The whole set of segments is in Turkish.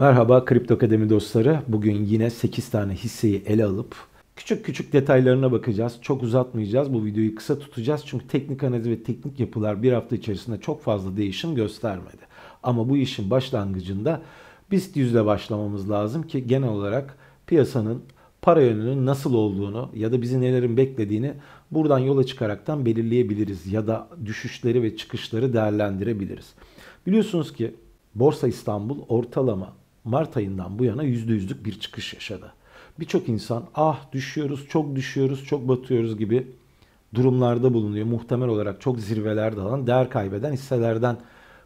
Merhaba Kripto Akademi dostları. Bugün yine 8 tane hisseyi ele alıp küçük küçük detaylarına bakacağız. Çok uzatmayacağız. Bu videoyu kısa tutacağız. Çünkü teknik analiz ve teknik yapılar bir hafta içerisinde çok fazla değişim göstermedi. Ama bu işin başlangıcında BIST 100 başlamamız lazım ki genel olarak piyasanın para yönünün nasıl olduğunu ya da bizi nelerin beklediğini buradan yola çıkaraktan belirleyebiliriz ya da düşüşleri ve çıkışları değerlendirebiliriz. Biliyorsunuz ki Borsa İstanbul ortalama Mart ayından bu yana %100'lük bir çıkış yaşadı. Birçok insan ah düşüyoruz, çok düşüyoruz, çok batıyoruz gibi durumlarda bulunuyor. Muhtemel olarak çok zirvelerde alan, değer kaybeden hisselerden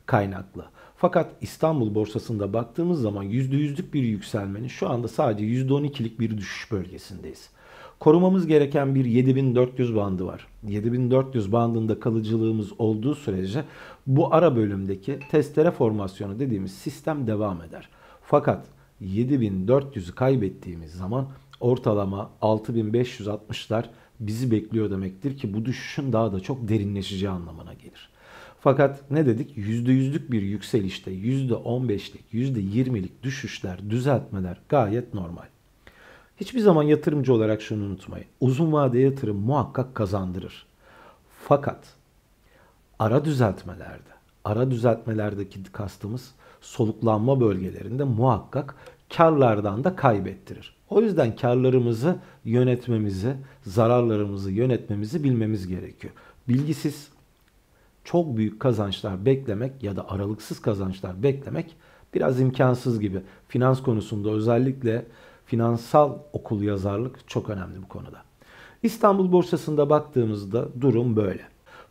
kaynaklı. Fakat İstanbul borsasında baktığımız zaman %100'lük bir yükselmenin şu anda sadece %12'lik bir düşüş bölgesindeyiz. Korumamız gereken bir 7400 bandı var. 7400 bandında kalıcılığımız olduğu sürece bu ara bölümdeki testere formasyonu dediğimiz sistem devam eder. Fakat 7400'ü kaybettiğimiz zaman ortalama 6560'lar bizi bekliyor demektir ki bu düşüşün daha da çok derinleşeceği anlamına gelir. Fakat ne dedik? %100'lük bir yükselişte %15'lik, %20'lik düşüşler, düzeltmeler gayet normal. Hiçbir zaman yatırımcı olarak şunu unutmayın. Uzun vade yatırım muhakkak kazandırır. Fakat ara düzeltmelerde, ara düzeltmelerdeki kastımız soluklanma bölgelerinde muhakkak karlardan da kaybettirir. O yüzden karlarımızı yönetmemizi, zararlarımızı yönetmemizi bilmemiz gerekiyor. Bilgisiz çok büyük kazançlar beklemek ya da aralıksız kazançlar beklemek biraz imkansız gibi. Finans konusunda özellikle finansal okul yazarlık çok önemli bu konuda. İstanbul borsasında baktığımızda durum böyle.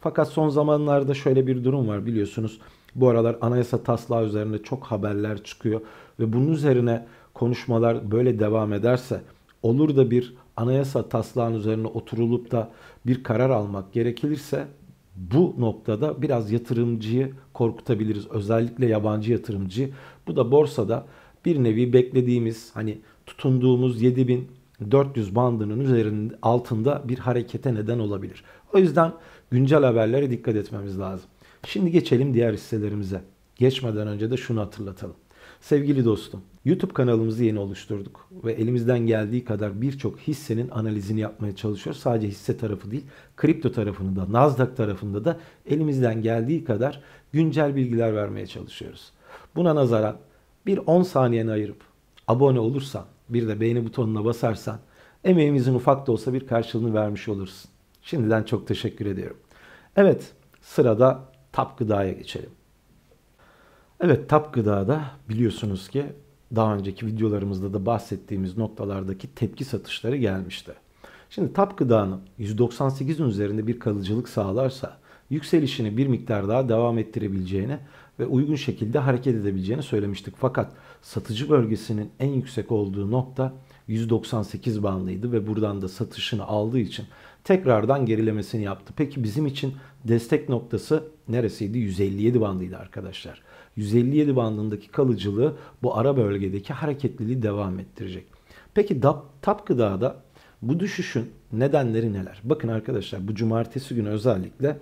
Fakat son zamanlarda şöyle bir durum var biliyorsunuz. Bu aralar anayasa taslağı üzerinde çok haberler çıkıyor ve bunun üzerine konuşmalar böyle devam ederse olur da bir anayasa Taslağı'nın üzerine oturulup da bir karar almak gerekilirse bu noktada biraz yatırımcıyı korkutabiliriz. Özellikle yabancı yatırımcı. Bu da borsada bir nevi beklediğimiz hani tutunduğumuz 7400 bandının üzerinde altında bir harekete neden olabilir. O yüzden güncel haberlere dikkat etmemiz lazım. Şimdi geçelim diğer hisselerimize. Geçmeden önce de şunu hatırlatalım. Sevgili dostum, YouTube kanalımızı yeni oluşturduk ve elimizden geldiği kadar birçok hissenin analizini yapmaya çalışıyoruz. Sadece hisse tarafı değil, kripto tarafını da, Nasdaq tarafında da elimizden geldiği kadar güncel bilgiler vermeye çalışıyoruz. Buna nazaran bir 10 saniyeni ayırıp abone olursan, bir de beğeni butonuna basarsan emeğimizin ufak da olsa bir karşılığını vermiş olursun. Şimdiden çok teşekkür ediyorum. Evet, sırada Tap gıdaya geçelim. Evet tap gıdada biliyorsunuz ki daha önceki videolarımızda da bahsettiğimiz noktalardaki tepki satışları gelmişti. Şimdi tap gıdanın 198'in üzerinde bir kalıcılık sağlarsa yükselişini bir miktar daha devam ettirebileceğini ve uygun şekilde hareket edebileceğini söylemiştik. Fakat satıcı bölgesinin en yüksek olduğu nokta 198 bandıydı ve buradan da satışını aldığı için tekrardan gerilemesini yaptı. Peki bizim için Destek noktası neresiydi? 157 bandıydı arkadaşlar. 157 bandındaki kalıcılığı bu ara bölgedeki hareketliliği devam ettirecek. Peki TAP gıdada bu düşüşün nedenleri neler? Bakın arkadaşlar bu cumartesi günü özellikle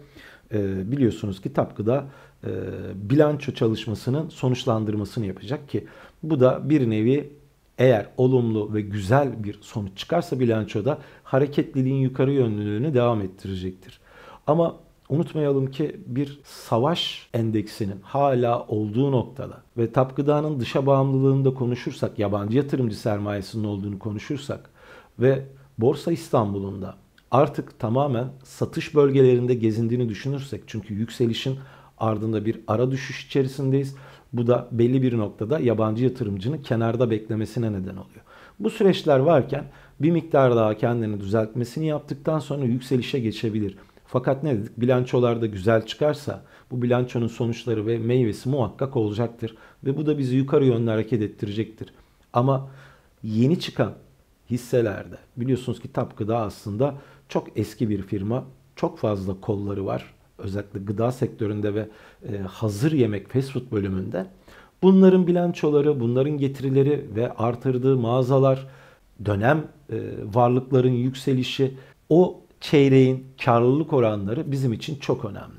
e, biliyorsunuz ki TAP gıda e, bilanço çalışmasının sonuçlandırmasını yapacak ki bu da bir nevi eğer olumlu ve güzel bir sonuç çıkarsa bilançoda hareketliliğin yukarı yönlülüğünü devam ettirecektir. Ama Unutmayalım ki bir savaş endeksinin hala olduğu noktada ve tapgıdanın dışa bağımlılığında konuşursak, yabancı yatırımcı sermayesinin olduğunu konuşursak ve Borsa İstanbul'un da artık tamamen satış bölgelerinde gezindiğini düşünürsek çünkü yükselişin ardında bir ara düşüş içerisindeyiz. Bu da belli bir noktada yabancı yatırımcının kenarda beklemesine neden oluyor. Bu süreçler varken bir miktar daha kendini düzeltmesini yaptıktan sonra yükselişe geçebilir. Fakat ne dedik? Bilançolarda güzel çıkarsa bu bilançonun sonuçları ve meyvesi muhakkak olacaktır. Ve bu da bizi yukarı yönlü hareket ettirecektir. Ama yeni çıkan hisselerde biliyorsunuz ki TAP da aslında çok eski bir firma. Çok fazla kolları var. Özellikle gıda sektöründe ve e, hazır yemek fast food bölümünde. Bunların bilançoları, bunların getirileri ve artırdığı mağazalar, dönem e, varlıkların yükselişi o çeyreğin karlılık oranları bizim için çok önemli.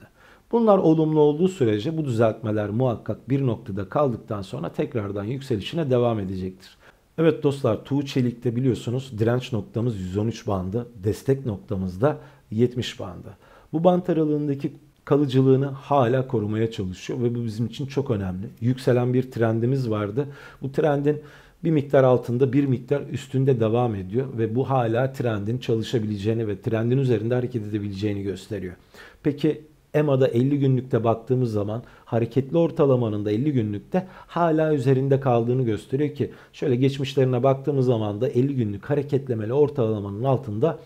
Bunlar olumlu olduğu sürece bu düzeltmeler muhakkak bir noktada kaldıktan sonra tekrardan yükselişine devam edecektir. Evet dostlar Tuğ Çelik'te biliyorsunuz direnç noktamız 113 bandı, destek noktamız da 70 bandı. Bu bant aralığındaki kalıcılığını hala korumaya çalışıyor ve bu bizim için çok önemli. Yükselen bir trendimiz vardı. Bu trendin bir miktar altında bir miktar üstünde devam ediyor ve bu hala trendin çalışabileceğini ve trendin üzerinde hareket edebileceğini gösteriyor. Peki EMA'da 50 günlükte baktığımız zaman hareketli ortalamanın da 50 günlükte hala üzerinde kaldığını gösteriyor ki şöyle geçmişlerine baktığımız zaman da 50 günlük hareketlemeli ortalamanın altında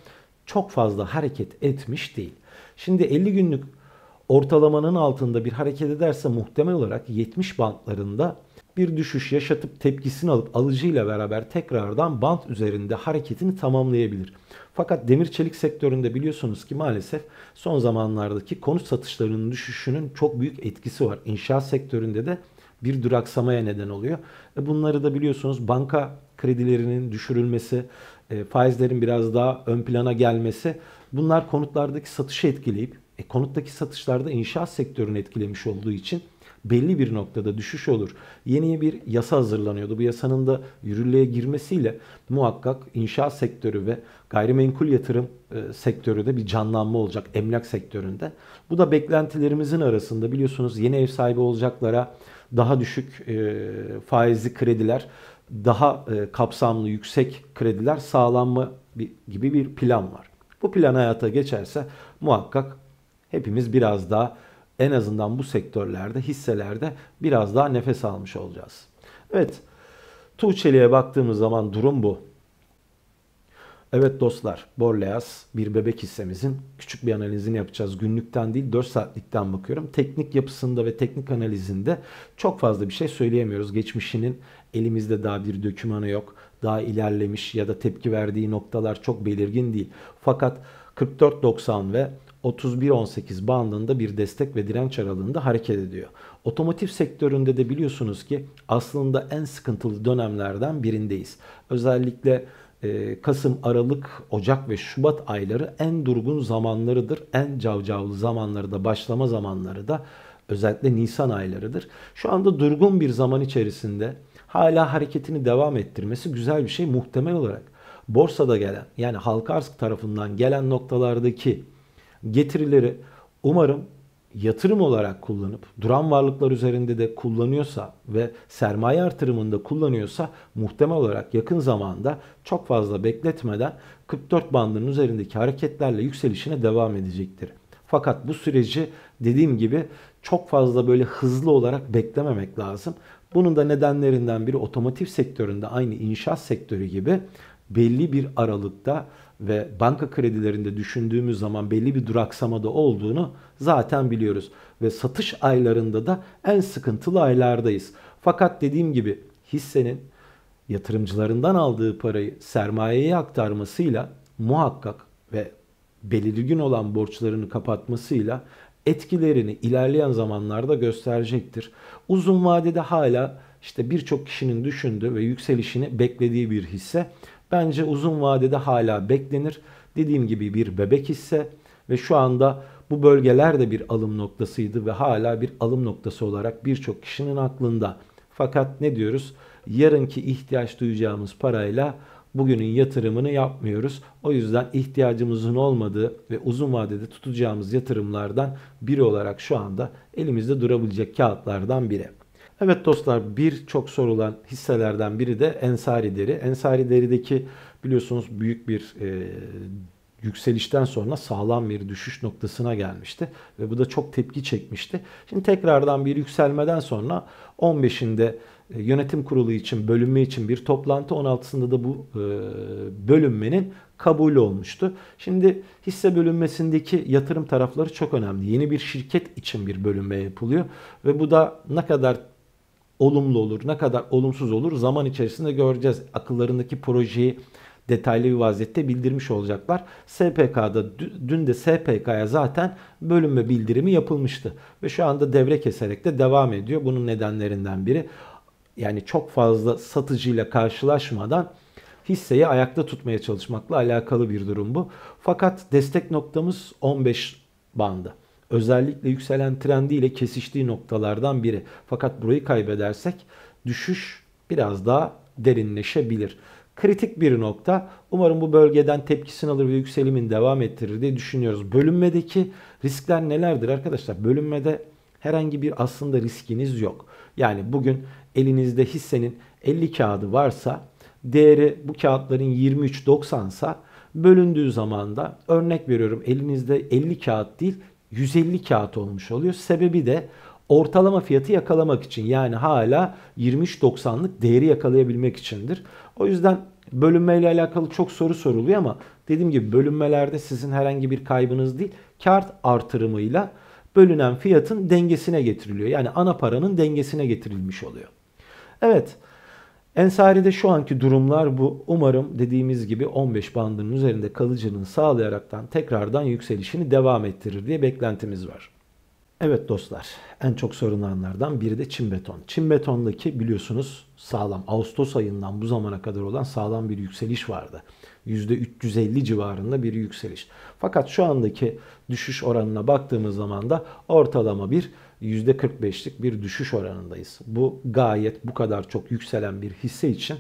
çok fazla hareket etmiş değil. Şimdi 50 günlük ortalamanın altında bir hareket ederse muhtemel olarak 70 bantlarında bir düşüş yaşatıp tepkisini alıp alıcıyla beraber tekrardan bant üzerinde hareketini tamamlayabilir. Fakat demir çelik sektöründe biliyorsunuz ki maalesef son zamanlardaki konut satışlarının düşüşünün çok büyük etkisi var. İnşaat sektöründe de bir duraksamaya neden oluyor. E, bunları da biliyorsunuz banka kredilerinin düşürülmesi, e, faizlerin biraz daha ön plana gelmesi bunlar konutlardaki satışı etkileyip e, konuttaki satışlarda inşaat sektörünü etkilemiş olduğu için belli bir noktada düşüş olur. Yeni bir yasa hazırlanıyordu. Bu yasanın da yürürlüğe girmesiyle muhakkak inşaat sektörü ve gayrimenkul yatırım e, sektörü de bir canlanma olacak emlak sektöründe. Bu da beklentilerimizin arasında biliyorsunuz yeni ev sahibi olacaklara daha düşük e, faizli krediler, daha e, kapsamlı yüksek krediler sağlanma gibi bir plan var. Bu plan hayata geçerse muhakkak hepimiz biraz daha en azından bu sektörlerde, hisselerde biraz daha nefes almış olacağız. Evet, Tuğçeli'ye baktığımız zaman durum bu. Evet dostlar, Borleas bir bebek hissemizin küçük bir analizini yapacağız. Günlükten değil 4 saatlikten bakıyorum. Teknik yapısında ve teknik analizinde çok fazla bir şey söyleyemiyoruz. Geçmişinin elimizde daha bir dökümanı yok. Daha ilerlemiş ya da tepki verdiği noktalar çok belirgin değil. Fakat 44.90 ve 31-18 bandında bir destek ve direnç aralığında hareket ediyor. Otomotiv sektöründe de biliyorsunuz ki aslında en sıkıntılı dönemlerden birindeyiz. Özellikle e, Kasım, Aralık, Ocak ve Şubat ayları en durgun zamanlarıdır. En cavcavlı zamanları da başlama zamanları da özellikle Nisan aylarıdır. Şu anda durgun bir zaman içerisinde hala hareketini devam ettirmesi güzel bir şey muhtemel olarak. Borsada gelen yani halka arz tarafından gelen noktalardaki getirileri umarım yatırım olarak kullanıp duran varlıklar üzerinde de kullanıyorsa ve sermaye artırımında kullanıyorsa muhtemel olarak yakın zamanda çok fazla bekletmeden 44 bandının üzerindeki hareketlerle yükselişine devam edecektir. Fakat bu süreci dediğim gibi çok fazla böyle hızlı olarak beklememek lazım. Bunun da nedenlerinden biri otomotiv sektöründe aynı inşaat sektörü gibi belli bir aralıkta ve banka kredilerinde düşündüğümüz zaman belli bir duraksamada olduğunu zaten biliyoruz. Ve satış aylarında da en sıkıntılı aylardayız. Fakat dediğim gibi hissenin yatırımcılarından aldığı parayı sermayeye aktarmasıyla muhakkak ve belirgin olan borçlarını kapatmasıyla etkilerini ilerleyen zamanlarda gösterecektir. Uzun vadede hala işte birçok kişinin düşündüğü ve yükselişini beklediği bir hisse. Bence uzun vadede hala beklenir. Dediğim gibi bir bebek hisse ve şu anda bu bölgeler de bir alım noktasıydı ve hala bir alım noktası olarak birçok kişinin aklında. Fakat ne diyoruz? Yarınki ihtiyaç duyacağımız parayla bugünün yatırımını yapmıyoruz. O yüzden ihtiyacımızın olmadığı ve uzun vadede tutacağımız yatırımlardan biri olarak şu anda elimizde durabilecek kağıtlardan biri. Evet dostlar birçok sorulan hisselerden biri de Ensari Deri. Ensari Deri'deki biliyorsunuz büyük bir e, yükselişten sonra sağlam bir düşüş noktasına gelmişti. Ve bu da çok tepki çekmişti. Şimdi tekrardan bir yükselmeden sonra 15'inde e, yönetim kurulu için bölünme için bir toplantı 16'sında da bu e, bölünmenin kabul olmuştu. Şimdi hisse bölünmesindeki yatırım tarafları çok önemli. Yeni bir şirket için bir bölünme yapılıyor ve bu da ne kadar olumlu olur, ne kadar olumsuz olur zaman içerisinde göreceğiz. Akıllarındaki projeyi detaylı bir vaziyette bildirmiş olacaklar. SPK'da dün de SPK'ya zaten bölünme bildirimi yapılmıştı ve şu anda devre keserek de devam ediyor. Bunun nedenlerinden biri yani çok fazla satıcıyla karşılaşmadan hisseyi ayakta tutmaya çalışmakla alakalı bir durum bu. Fakat destek noktamız 15 bandı özellikle yükselen trendi ile kesiştiği noktalardan biri. Fakat burayı kaybedersek düşüş biraz daha derinleşebilir. Kritik bir nokta. Umarım bu bölgeden tepkisini alır ve yükselimin devam ettirir diye düşünüyoruz. Bölünmedeki riskler nelerdir arkadaşlar? Bölünmede herhangi bir aslında riskiniz yok. Yani bugün elinizde hissenin 50 kağıdı varsa değeri bu kağıtların 23.90 sa bölündüğü zaman da örnek veriyorum elinizde 50 kağıt değil 150 kağıt olmuş oluyor. Sebebi de ortalama fiyatı yakalamak için yani hala 23.90'lık değeri yakalayabilmek içindir. O yüzden bölünmeyle alakalı çok soru soruluyor ama dediğim gibi bölünmelerde sizin herhangi bir kaybınız değil. kart artırımıyla bölünen fiyatın dengesine getiriliyor. Yani ana paranın dengesine getirilmiş oluyor. Evet Ensari'de şu anki durumlar bu. Umarım dediğimiz gibi 15 bandının üzerinde kalıcılığını sağlayaraktan tekrardan yükselişini devam ettirir diye beklentimiz var. Evet dostlar en çok sorulanlardan biri de Çin beton. Çin betondaki biliyorsunuz sağlam Ağustos ayından bu zamana kadar olan sağlam bir yükseliş vardı. %350 civarında bir yükseliş. Fakat şu andaki düşüş oranına baktığımız zaman da ortalama bir %45'lik bir düşüş oranındayız. Bu gayet bu kadar çok yükselen bir hisse için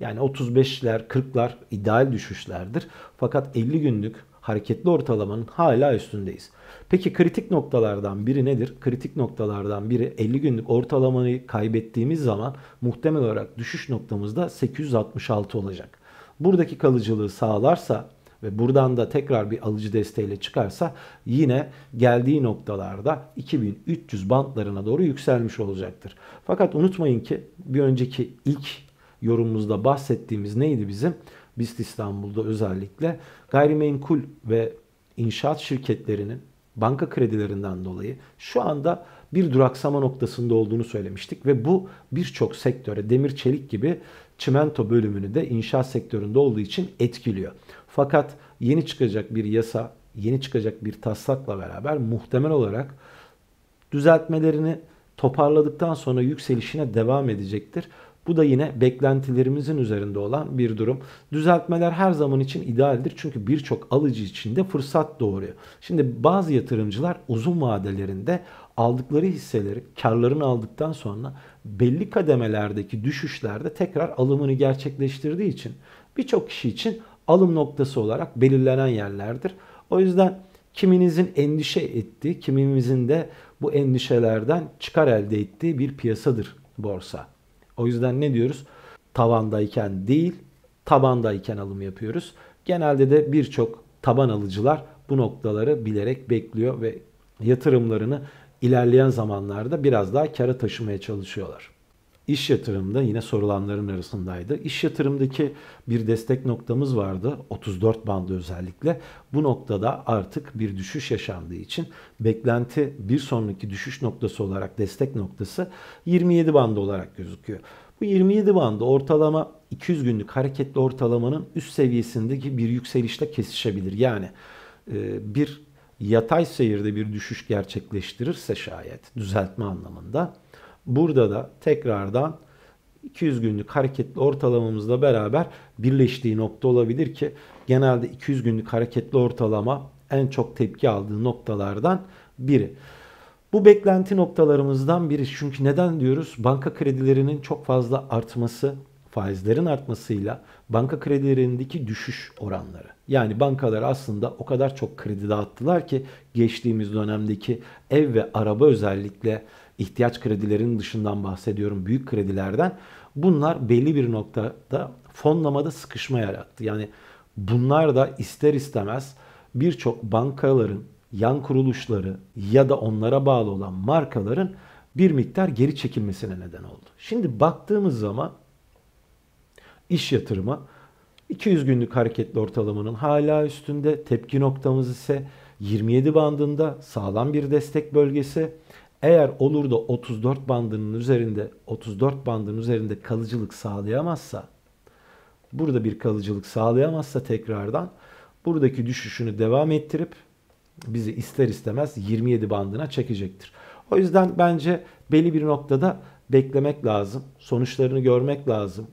yani 35'ler 40'lar ideal düşüşlerdir. Fakat 50 günlük hareketli ortalamanın hala üstündeyiz. Peki kritik noktalardan biri nedir? Kritik noktalardan biri 50 günlük ortalamayı kaybettiğimiz zaman muhtemel olarak düşüş noktamızda 866 olacak. Buradaki kalıcılığı sağlarsa ve buradan da tekrar bir alıcı desteğiyle çıkarsa yine geldiği noktalarda 2300 bantlarına doğru yükselmiş olacaktır. Fakat unutmayın ki bir önceki ilk yorumumuzda bahsettiğimiz neydi bizim? BIST İstanbul'da özellikle gayrimenkul ve inşaat şirketlerinin banka kredilerinden dolayı şu anda bir duraksama noktasında olduğunu söylemiştik ve bu birçok sektöre demir çelik gibi çimento bölümünü de inşaat sektöründe olduğu için etkiliyor. Fakat yeni çıkacak bir yasa, yeni çıkacak bir taslakla beraber muhtemel olarak düzeltmelerini toparladıktan sonra yükselişine devam edecektir. Bu da yine beklentilerimizin üzerinde olan bir durum. Düzeltmeler her zaman için idealdir çünkü birçok alıcı için de fırsat doğuruyor. Şimdi bazı yatırımcılar uzun vadelerinde aldıkları hisseleri karlarını aldıktan sonra belli kademelerdeki düşüşlerde tekrar alımını gerçekleştirdiği için birçok kişi için alım noktası olarak belirlenen yerlerdir. O yüzden kiminizin endişe ettiği, kimimizin de bu endişelerden çıkar elde ettiği bir piyasadır borsa. O yüzden ne diyoruz? Tavandayken değil, tabandayken alım yapıyoruz. Genelde de birçok taban alıcılar bu noktaları bilerek bekliyor ve yatırımlarını ilerleyen zamanlarda biraz daha kara taşımaya çalışıyorlar. İş yatırımda yine sorulanların arasındaydı. İş yatırımdaki bir destek noktamız vardı. 34 bandı özellikle. Bu noktada artık bir düşüş yaşandığı için beklenti bir sonraki düşüş noktası olarak destek noktası 27 bandı olarak gözüküyor. Bu 27 bandı ortalama 200 günlük hareketli ortalamanın üst seviyesindeki bir yükselişle kesişebilir. Yani e, bir yatay seyirde bir düşüş gerçekleştirirse şayet düzeltme anlamında Burada da tekrardan 200 günlük hareketli ortalamamızla beraber birleştiği nokta olabilir ki genelde 200 günlük hareketli ortalama en çok tepki aldığı noktalardan biri. Bu beklenti noktalarımızdan biri. Çünkü neden diyoruz? Banka kredilerinin çok fazla artması, faizlerin artmasıyla banka kredilerindeki düşüş oranları. Yani bankalar aslında o kadar çok kredi dağıttılar ki geçtiğimiz dönemdeki ev ve araba özellikle ihtiyaç kredilerinin dışından bahsediyorum büyük kredilerden. Bunlar belli bir noktada fonlamada sıkışma yarattı. Yani bunlar da ister istemez birçok bankaların, yan kuruluşları ya da onlara bağlı olan markaların bir miktar geri çekilmesine neden oldu. Şimdi baktığımız zaman iş yatırımı 200 günlük hareketli ortalamanın hala üstünde tepki noktamız ise 27 bandında sağlam bir destek bölgesi. Eğer olur da 34 bandının üzerinde 34 bandının üzerinde kalıcılık sağlayamazsa burada bir kalıcılık sağlayamazsa tekrardan buradaki düşüşünü devam ettirip bizi ister istemez 27 bandına çekecektir. O yüzden bence belli bir noktada beklemek lazım. Sonuçlarını görmek lazım.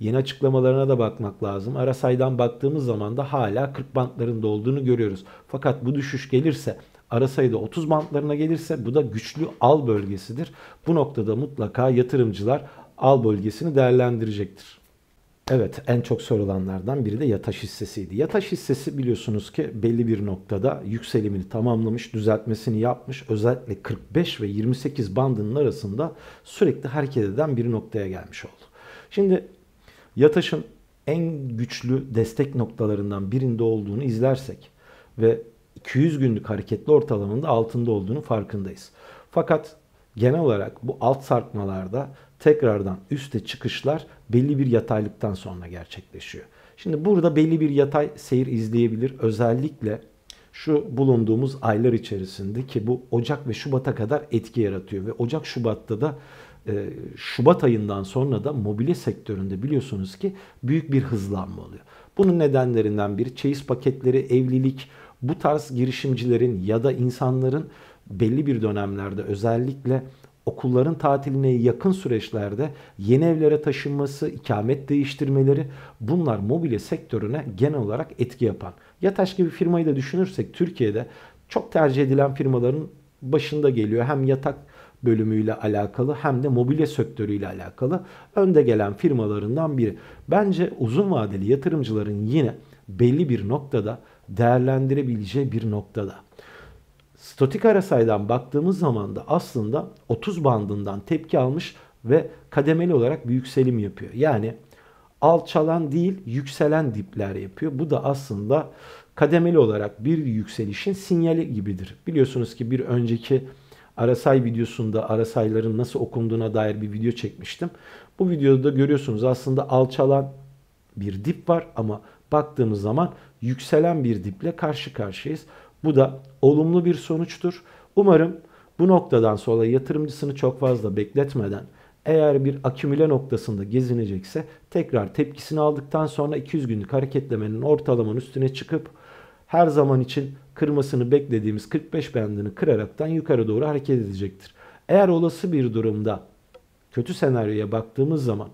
Yeni açıklamalarına da bakmak lazım. Arasay'dan baktığımız zaman da hala 40 bantlarında olduğunu görüyoruz. Fakat bu düşüş gelirse ara sayıda 30 bantlarına gelirse bu da güçlü al bölgesidir. Bu noktada mutlaka yatırımcılar al bölgesini değerlendirecektir. Evet en çok sorulanlardan biri de yataş hissesiydi. Yataş hissesi biliyorsunuz ki belli bir noktada yükselimini tamamlamış, düzeltmesini yapmış. Özellikle 45 ve 28 bandının arasında sürekli hareket eden bir noktaya gelmiş oldu. Şimdi yataşın en güçlü destek noktalarından birinde olduğunu izlersek ve 200 günlük hareketli ortalamanın da altında olduğunu farkındayız. Fakat genel olarak bu alt sarkmalarda tekrardan üste çıkışlar belli bir yataylıktan sonra gerçekleşiyor. Şimdi burada belli bir yatay seyir izleyebilir. Özellikle şu bulunduğumuz aylar içerisinde ki bu Ocak ve Şubat'a kadar etki yaratıyor ve Ocak Şubat'ta da e, Şubat ayından sonra da mobilya sektöründe biliyorsunuz ki büyük bir hızlanma oluyor. Bunun nedenlerinden biri çeyiz paketleri, evlilik, bu tarz girişimcilerin ya da insanların belli bir dönemlerde özellikle okulların tatiline yakın süreçlerde yeni evlere taşınması, ikamet değiştirmeleri bunlar mobilya sektörüne genel olarak etki yapan. Yataş gibi firmayı da düşünürsek Türkiye'de çok tercih edilen firmaların başında geliyor. Hem yatak bölümüyle alakalı hem de mobilya sektörüyle alakalı önde gelen firmalarından biri. Bence uzun vadeli yatırımcıların yine belli bir noktada değerlendirebileceği bir noktada. Statik arasaydan baktığımız zaman da aslında 30 bandından tepki almış ve kademeli olarak bir yükselim yapıyor. Yani alçalan değil yükselen dipler yapıyor. Bu da aslında kademeli olarak bir yükselişin sinyali gibidir. Biliyorsunuz ki bir önceki Arasay videosunda Arasayların nasıl okunduğuna dair bir video çekmiştim. Bu videoda görüyorsunuz aslında alçalan bir dip var ama baktığımız zaman yükselen bir diple karşı karşıyayız. Bu da olumlu bir sonuçtur. Umarım bu noktadan sonra yatırımcısını çok fazla bekletmeden eğer bir akümüle noktasında gezinecekse tekrar tepkisini aldıktan sonra 200 günlük hareketlemenin ortalamanın üstüne çıkıp her zaman için kırmasını beklediğimiz 45 bandını kıraraktan yukarı doğru hareket edecektir. Eğer olası bir durumda kötü senaryoya baktığımız zaman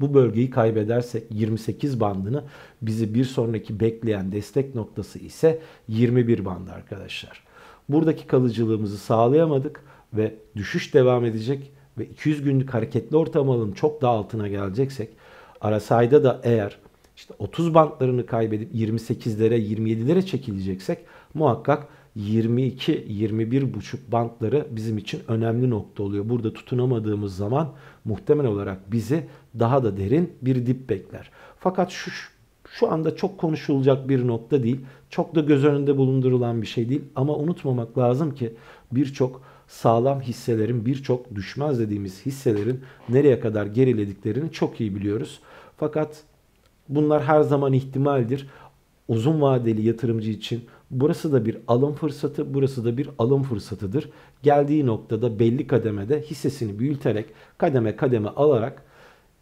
bu bölgeyi kaybederse 28 bandını bizi bir sonraki bekleyen destek noktası ise 21 bandı arkadaşlar. Buradaki kalıcılığımızı sağlayamadık ve düşüş devam edecek ve 200 günlük hareketli ortam ortamının çok daha altına geleceksek Arasay'da da eğer işte 30 bantlarını kaybedip 28'lere 27'lere çekileceksek muhakkak 22 21 buçuk bantları bizim için önemli nokta oluyor. Burada tutunamadığımız zaman muhtemel olarak bizi daha da derin bir dip bekler. Fakat şu şu anda çok konuşulacak bir nokta değil. Çok da göz önünde bulundurulan bir şey değil. Ama unutmamak lazım ki birçok sağlam hisselerin, birçok düşmez dediğimiz hisselerin nereye kadar gerilediklerini çok iyi biliyoruz. Fakat bunlar her zaman ihtimaldir. Uzun vadeli yatırımcı için burası da bir alım fırsatı, burası da bir alım fırsatıdır. Geldiği noktada belli kademede hissesini büyüterek, kademe kademe alarak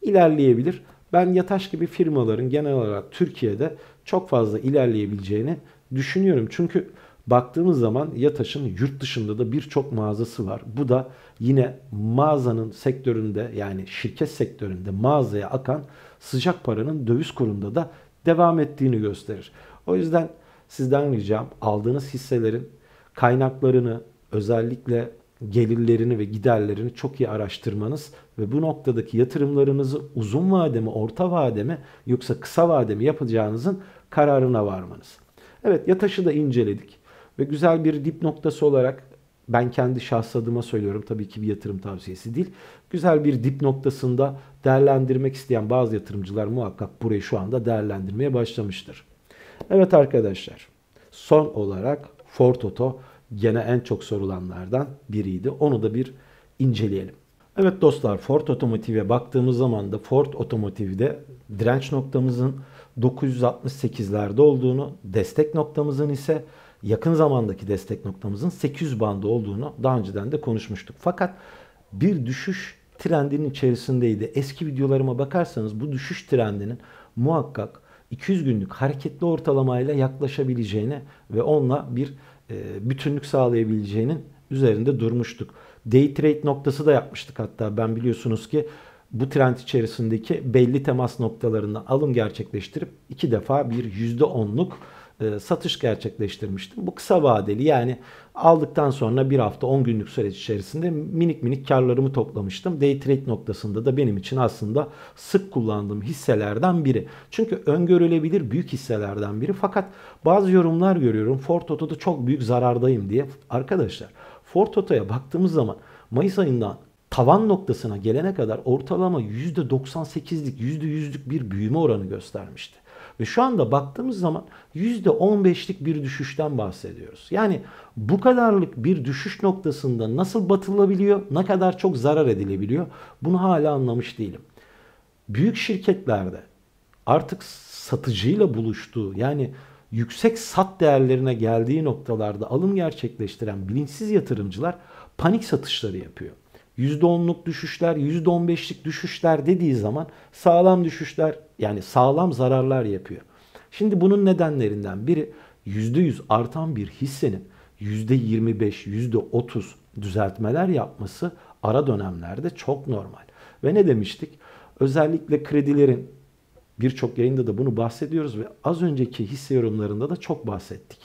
ilerleyebilir. Ben yataş gibi firmaların genel olarak Türkiye'de çok fazla ilerleyebileceğini düşünüyorum. Çünkü baktığımız zaman Yataş'ın yurt dışında da birçok mağazası var. Bu da yine mağazanın sektöründe yani şirket sektöründe mağazaya akan sıcak paranın döviz kurunda da devam ettiğini gösterir. O yüzden sizden ricam aldığınız hisselerin kaynaklarını özellikle gelirlerini ve giderlerini çok iyi araştırmanız ve bu noktadaki yatırımlarınızı uzun vademe, orta vademe, yoksa kısa vademe yapacağınızın kararına varmanız. Evet Yataş'ı da inceledik ve güzel bir dip noktası olarak ben kendi şahs adıma söylüyorum tabii ki bir yatırım tavsiyesi değil. Güzel bir dip noktasında değerlendirmek isteyen bazı yatırımcılar muhakkak burayı şu anda değerlendirmeye başlamıştır. Evet arkadaşlar son olarak Fortoto gene en çok sorulanlardan biriydi. Onu da bir inceleyelim. Evet dostlar Ford Otomotiv'e baktığımız zaman da Ford Otomotiv'de direnç noktamızın 968'lerde olduğunu, destek noktamızın ise yakın zamandaki destek noktamızın 800 bandı olduğunu daha önceden de konuşmuştuk. Fakat bir düşüş trendinin içerisindeydi. Eski videolarıma bakarsanız bu düşüş trendinin muhakkak 200 günlük hareketli ortalamayla yaklaşabileceğini ve onunla bir e, bütünlük sağlayabileceğinin üzerinde durmuştuk. Day trade noktası da yapmıştık hatta ben biliyorsunuz ki bu trend içerisindeki belli temas noktalarında alım gerçekleştirip iki defa bir %10'luk e, satış gerçekleştirmiştim. Bu kısa vadeli yani aldıktan sonra bir hafta 10 günlük süreç içerisinde minik minik karlarımı toplamıştım. Day trade noktasında da benim için aslında sık kullandığım hisselerden biri. Çünkü öngörülebilir büyük hisselerden biri. Fakat bazı yorumlar görüyorum. Fortoto'da çok büyük zarardayım diye. Arkadaşlar Fortoto'ya baktığımız zaman Mayıs ayından tavan noktasına gelene kadar ortalama %98'lik %100'lük bir büyüme oranı göstermişti. Ve şu anda baktığımız zaman %15'lik bir düşüşten bahsediyoruz. Yani bu kadarlık bir düşüş noktasında nasıl batılabiliyor, ne kadar çok zarar edilebiliyor bunu hala anlamış değilim. Büyük şirketlerde artık satıcıyla buluştuğu yani yüksek sat değerlerine geldiği noktalarda alım gerçekleştiren bilinçsiz yatırımcılar panik satışları yapıyor. %10'luk düşüşler, %15'lik düşüşler dediği zaman sağlam düşüşler, yani sağlam zararlar yapıyor. Şimdi bunun nedenlerinden biri %100 artan bir hissenin %25, %30 düzeltmeler yapması ara dönemlerde çok normal. Ve ne demiştik? Özellikle kredilerin birçok yayında da bunu bahsediyoruz ve az önceki hisse yorumlarında da çok bahsettik.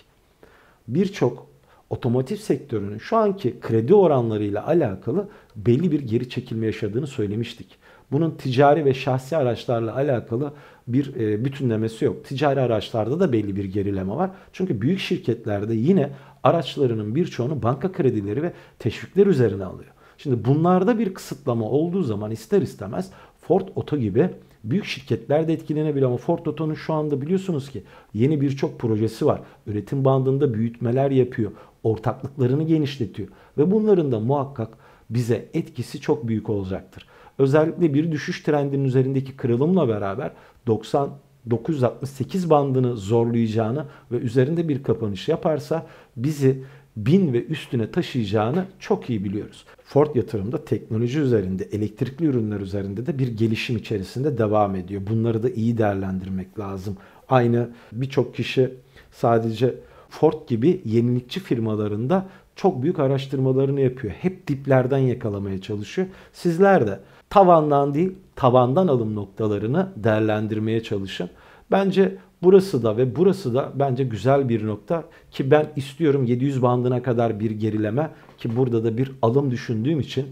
Birçok otomotiv sektörünün şu anki kredi oranlarıyla alakalı belli bir geri çekilme yaşadığını söylemiştik. Bunun ticari ve şahsi araçlarla alakalı bir e, bütünlemesi yok. Ticari araçlarda da belli bir gerileme var. Çünkü büyük şirketlerde yine araçlarının birçoğunu banka kredileri ve teşvikler üzerine alıyor. Şimdi bunlarda bir kısıtlama olduğu zaman ister istemez Ford Oto gibi büyük şirketler de etkilenebilir ama Ford Oto'nun şu anda biliyorsunuz ki yeni birçok projesi var. Üretim bandında büyütmeler yapıyor. Ortaklıklarını genişletiyor. Ve bunların da muhakkak bize etkisi çok büyük olacaktır. Özellikle bir düşüş trendinin üzerindeki kırılımla beraber 90 968 bandını zorlayacağını ve üzerinde bir kapanış yaparsa bizi 1000 ve üstüne taşıyacağını çok iyi biliyoruz. Ford yatırımda teknoloji üzerinde, elektrikli ürünler üzerinde de bir gelişim içerisinde devam ediyor. Bunları da iyi değerlendirmek lazım. Aynı birçok kişi sadece Ford gibi yenilikçi firmalarında çok büyük araştırmalarını yapıyor. Hep diplerden yakalamaya çalışıyor. Sizler de tavandan değil tavandan alım noktalarını değerlendirmeye çalışın. Bence burası da ve burası da bence güzel bir nokta ki ben istiyorum 700 bandına kadar bir gerileme ki burada da bir alım düşündüğüm için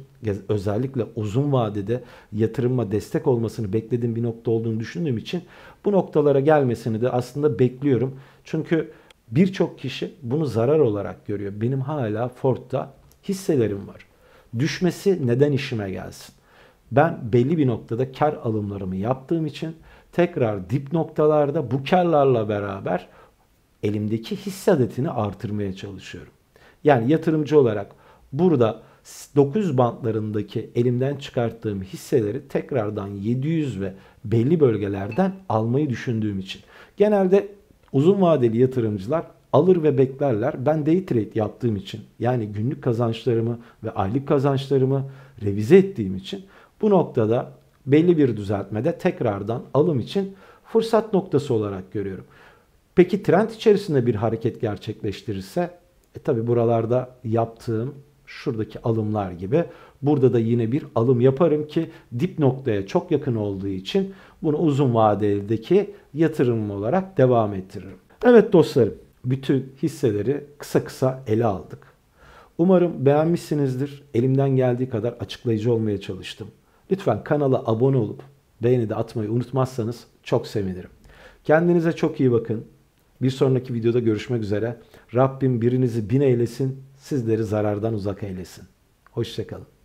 özellikle uzun vadede yatırıma destek olmasını beklediğim bir nokta olduğunu düşündüğüm için bu noktalara gelmesini de aslında bekliyorum. Çünkü Birçok kişi bunu zarar olarak görüyor. Benim hala Ford'da hisselerim var. Düşmesi neden işime gelsin? Ben belli bir noktada kar alımlarımı yaptığım için tekrar dip noktalarda bu karlarla beraber elimdeki hisse adetini artırmaya çalışıyorum. Yani yatırımcı olarak burada 900 bantlarındaki elimden çıkarttığım hisseleri tekrardan 700 ve belli bölgelerden almayı düşündüğüm için. Genelde Uzun vadeli yatırımcılar alır ve beklerler. Ben day trade yaptığım için yani günlük kazançlarımı ve aylık kazançlarımı revize ettiğim için bu noktada belli bir düzeltmede tekrardan alım için fırsat noktası olarak görüyorum. Peki trend içerisinde bir hareket gerçekleştirirse e tabi buralarda yaptığım şuradaki alımlar gibi burada da yine bir alım yaparım ki dip noktaya çok yakın olduğu için bunu uzun vadeldeki yatırımım olarak devam ettiririm. Evet dostlarım, bütün hisseleri kısa kısa ele aldık. Umarım beğenmişsinizdir. Elimden geldiği kadar açıklayıcı olmaya çalıştım. Lütfen kanala abone olup beğeni de atmayı unutmazsanız çok sevinirim. Kendinize çok iyi bakın. Bir sonraki videoda görüşmek üzere. Rabbim birinizi bin eylesin, sizleri zarardan uzak eylesin. Hoşçakalın.